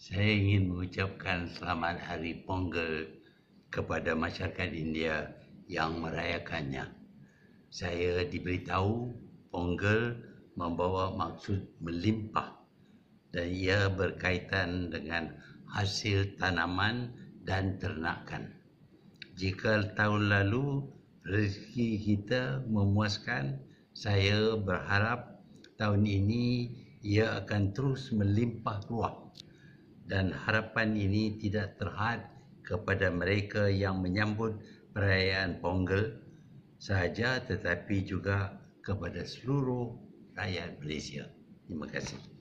Saya ingin mengucapkan selamat hari Ponggol kepada masyarakat India yang merayakannya. Saya diberitahu Ponggol membawa maksud melimpah dan ia berkaitan dengan hasil tanaman dan ternakan. Jika tahun lalu rezeki kita memuaskan, saya berharap tahun ini ia akan terus melimpah ruah dan harapan ini tidak terhad kepada mereka yang menyambut perayaan Ponggal sahaja tetapi juga kepada seluruh rakyat Malaysia. Terima kasih.